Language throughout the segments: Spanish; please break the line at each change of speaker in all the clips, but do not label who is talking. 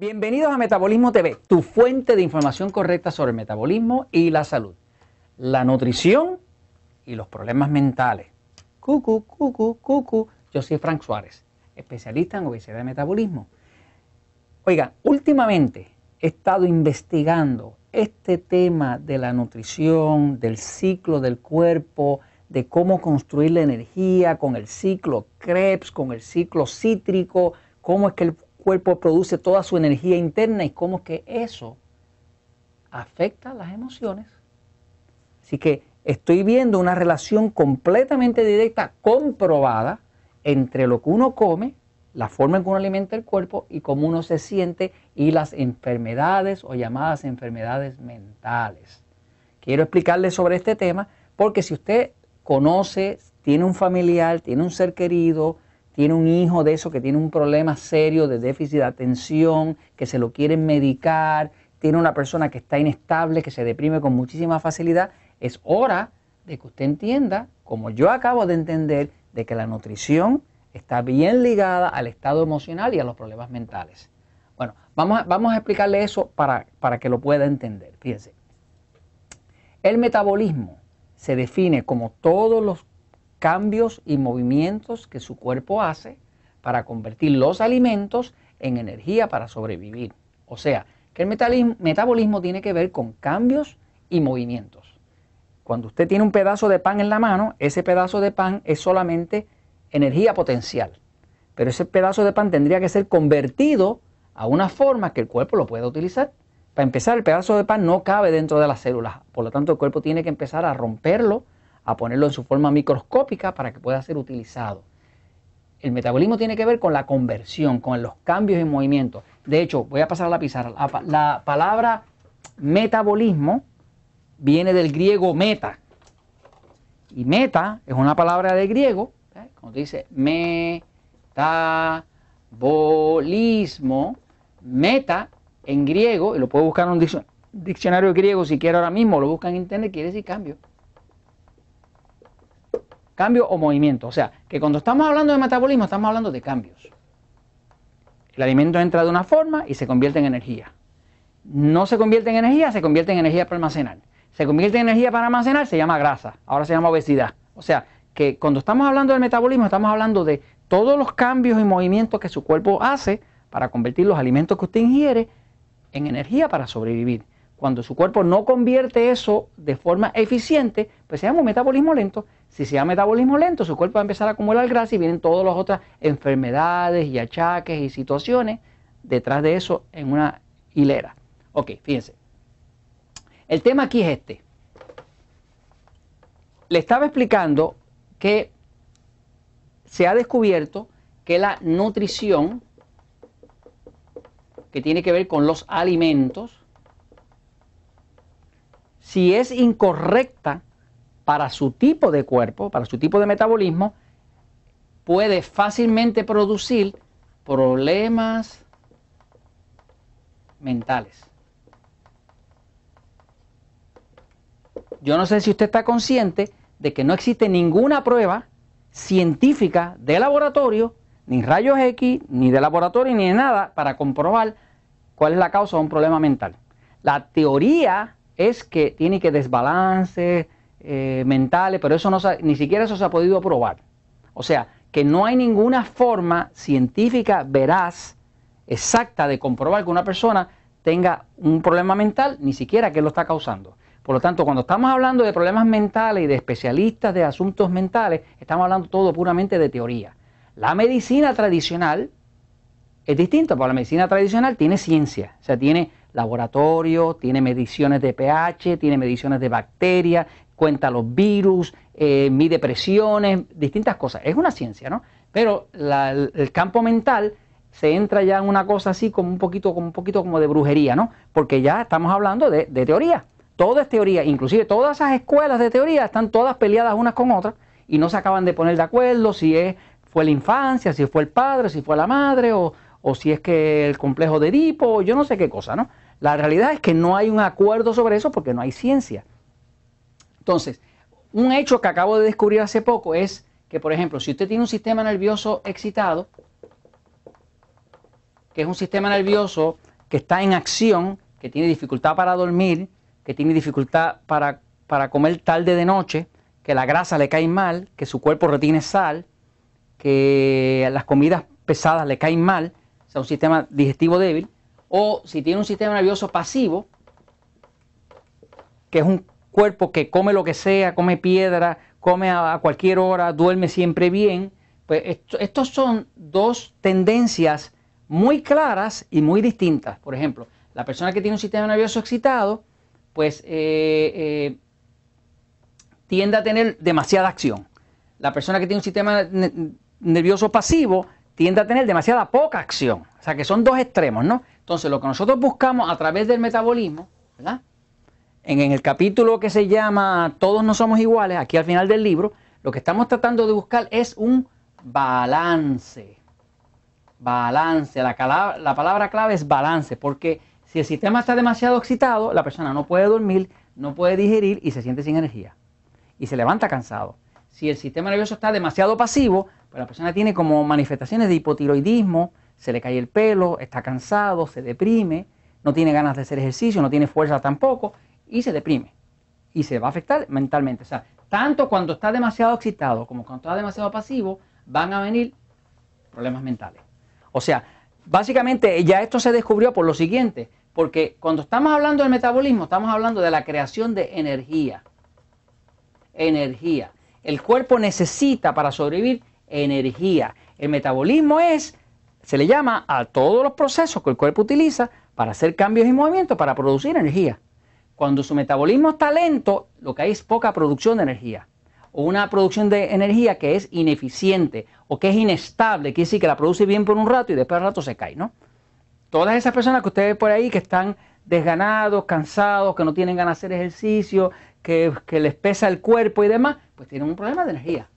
Bienvenidos a Metabolismo TV, tu fuente de información correcta sobre el metabolismo y la salud, la nutrición y los problemas mentales. Cucu, cucu, cucu. Yo soy Frank Suárez, especialista en obesidad y metabolismo. Oiga, últimamente he estado investigando este tema de la nutrición, del ciclo del cuerpo, de cómo construir la energía con el ciclo Krebs, con el ciclo cítrico, cómo es que el cuerpo produce toda su energía interna y cómo que eso afecta las emociones. Así que estoy viendo una relación completamente directa, comprobada, entre lo que uno come, la forma en que uno alimenta el cuerpo y cómo uno se siente y las enfermedades o llamadas enfermedades mentales. Quiero explicarles sobre este tema porque si usted conoce, tiene un familiar, tiene un ser querido, tiene un hijo de eso que tiene un problema serio de déficit de atención, que se lo quieren medicar, tiene una persona que está inestable, que se deprime con muchísima facilidad, es hora de que usted entienda, como yo acabo de entender, de que la nutrición está bien ligada al estado emocional y a los problemas mentales. Bueno, vamos a, vamos a explicarle eso para, para que lo pueda entender. Fíjense. El metabolismo se define como todos los cambios y movimientos que su cuerpo hace para convertir los alimentos en energía para sobrevivir. O sea, que el metabolismo tiene que ver con cambios y movimientos. Cuando usted tiene un pedazo de pan en la mano, ese pedazo de pan es solamente energía potencial. Pero ese pedazo de pan tendría que ser convertido a una forma que el cuerpo lo pueda utilizar. Para empezar, el pedazo de pan no cabe dentro de las células, por lo tanto el cuerpo tiene que empezar a romperlo a ponerlo en su forma microscópica para que pueda ser utilizado. El metabolismo tiene que ver con la conversión, con los cambios en movimiento. De hecho, voy a pasar a la pizarra. La, palabra metabolismo viene del griego meta. Y meta es una palabra de griego, ¿eh? cuando dice metabolismo, meta en griego, y lo puedo buscar en un diccionario griego si quiere ahora mismo, lo busca en internet, quiere decir cambio cambio o movimiento. O sea, que cuando estamos hablando de metabolismo estamos hablando de cambios. El alimento entra de una forma y se convierte en energía. No se convierte en energía, se convierte en energía para almacenar. Se convierte en energía para almacenar, se llama grasa, ahora se llama obesidad. O sea, que cuando estamos hablando del metabolismo estamos hablando de todos los cambios y movimientos que su cuerpo hace para convertir los alimentos que usted ingiere en energía para sobrevivir. Cuando su cuerpo no convierte eso de forma eficiente, pues se llama un metabolismo lento. Si se llama metabolismo lento, su cuerpo va a empezar a acumular grasa y vienen todas las otras enfermedades y achaques y situaciones detrás de eso en una hilera. Ok, fíjense. El tema aquí es este. Le estaba explicando que se ha descubierto que la nutrición, que tiene que ver con los alimentos, si es incorrecta para su tipo de cuerpo, para su tipo de metabolismo, puede fácilmente producir problemas mentales. Yo no sé si usted está consciente de que no existe ninguna prueba científica de laboratorio, ni rayos X, ni de laboratorio, ni de nada, para comprobar cuál es la causa de un problema mental. La teoría es que tiene que desbalances eh, mentales, pero eso no ni siquiera eso se ha podido probar. O sea, que no hay ninguna forma científica veraz, exacta, de comprobar que una persona tenga un problema mental, ni siquiera que lo está causando. Por lo tanto, cuando estamos hablando de problemas mentales y de especialistas de asuntos mentales, estamos hablando todo puramente de teoría. La medicina tradicional es distinta, porque la medicina tradicional tiene ciencia, o sea, tiene laboratorio, tiene mediciones de pH, tiene mediciones de bacterias, cuenta los virus, eh, mide presiones, distintas cosas. Es una ciencia, ¿no? Pero el campo mental se entra ya en una cosa así como un poquito, como un poquito como de brujería, ¿no? Porque ya estamos hablando de, teoría. Todo es teoría, inclusive todas esas escuelas de teoría están todas peleadas unas con otras y no se acaban de poner de acuerdo si es, fue la infancia, si fue el padre, si fue la madre o, o si es que el complejo de Edipo, yo no sé qué cosa, ¿no? La realidad es que no hay un acuerdo sobre eso porque no hay ciencia. Entonces, un hecho que acabo de descubrir hace poco es que, por ejemplo, si usted tiene un sistema nervioso excitado, que es un sistema nervioso que está en acción, que tiene dificultad para dormir, que tiene dificultad para, para comer tarde de noche, que la grasa le cae mal, que su cuerpo retiene sal, que las comidas pesadas le caen mal, o sea, un sistema digestivo débil, o si tiene un sistema nervioso pasivo, que es un cuerpo que come lo que sea, come piedra, come a, cualquier hora, duerme siempre bien, pues estos son dos tendencias muy claras y muy distintas. Por ejemplo, la persona que tiene un sistema nervioso excitado, pues eh, eh, tiende a tener demasiada acción. La persona que tiene un sistema nervioso pasivo tiende a tener demasiada poca acción. O sea que son dos extremos, ¿no? Entonces lo que nosotros buscamos a través del metabolismo, ¿verdad? En, el capítulo que se llama Todos no somos iguales, aquí al final del libro, lo que estamos tratando de buscar es un balance. Balance, la palabra clave es balance, porque si el sistema está demasiado excitado, la persona no puede dormir, no puede digerir y se siente sin energía. Y se levanta cansado. Si el sistema nervioso está demasiado pasivo, pues la persona tiene como manifestaciones de hipotiroidismo, se le cae el pelo, está cansado, se deprime, no tiene ganas de hacer ejercicio, no tiene fuerza tampoco y se deprime. Y se va a afectar mentalmente. O sea, tanto cuando está demasiado excitado como cuando está demasiado pasivo, van a venir problemas mentales. O sea, básicamente ya esto se descubrió por lo siguiente, porque cuando estamos hablando del metabolismo, estamos hablando de la creación de energía. Energía. El cuerpo necesita para sobrevivir energía. El metabolismo es, se le llama a todos los procesos que el cuerpo utiliza para hacer cambios y movimientos para producir energía. Cuando su metabolismo está lento, lo que hay es poca producción de energía. O una producción de energía que es ineficiente o que es inestable, quiere decir que la produce bien por un rato y después al rato se cae, ¿no? Todas esas personas que ustedes ven por ahí que están desganados, cansados, que no tienen ganas de hacer ejercicio, que, que les pesa el cuerpo y demás, pues tienen un problema de energía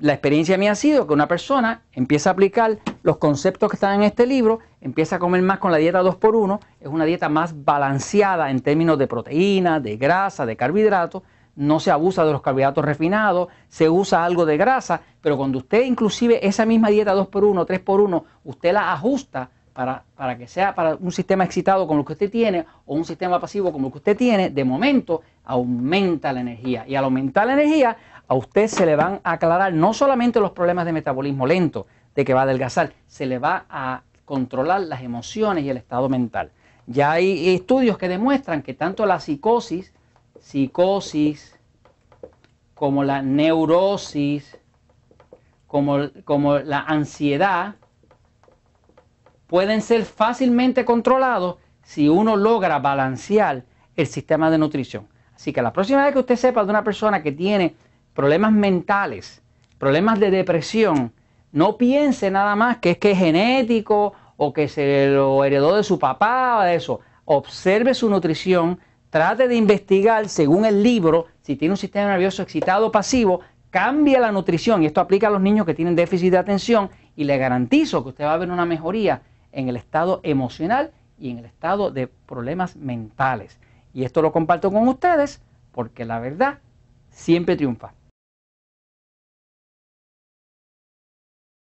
la experiencia mía ha sido que una persona empieza a aplicar los conceptos que están en este libro, empieza a comer más con la dieta 2x1, es una dieta más balanceada en términos de proteína, de grasa, de carbohidratos, no se abusa de los carbohidratos refinados, se usa algo de grasa, pero cuando usted inclusive esa misma dieta 2x1, 3x1, usted la ajusta para, para que sea para un sistema excitado como el que usted tiene o un sistema pasivo como el que usted tiene, de momento aumenta la energía. Y al aumentar la energía, a usted se le van a aclarar no solamente los problemas de metabolismo lento, de que va a adelgazar, se le va a controlar las emociones y el estado mental. Ya hay estudios que demuestran que tanto la psicosis, psicosis, como la neurosis, como, como la ansiedad, pueden ser fácilmente controlados si uno logra balancear el sistema de nutrición. Así que la próxima vez que usted sepa de una persona que tiene problemas mentales, problemas de depresión, no piense nada más que es que es genético o que se lo heredó de su papá o de eso. Observe su nutrición, trate de investigar según el libro si tiene un sistema nervioso excitado o pasivo, cambie la nutrición y esto aplica a los niños que tienen déficit de atención y le garantizo que usted va a ver una mejoría en el estado emocional y en el estado de problemas mentales. Y esto lo comparto con ustedes porque la verdad siempre triunfa.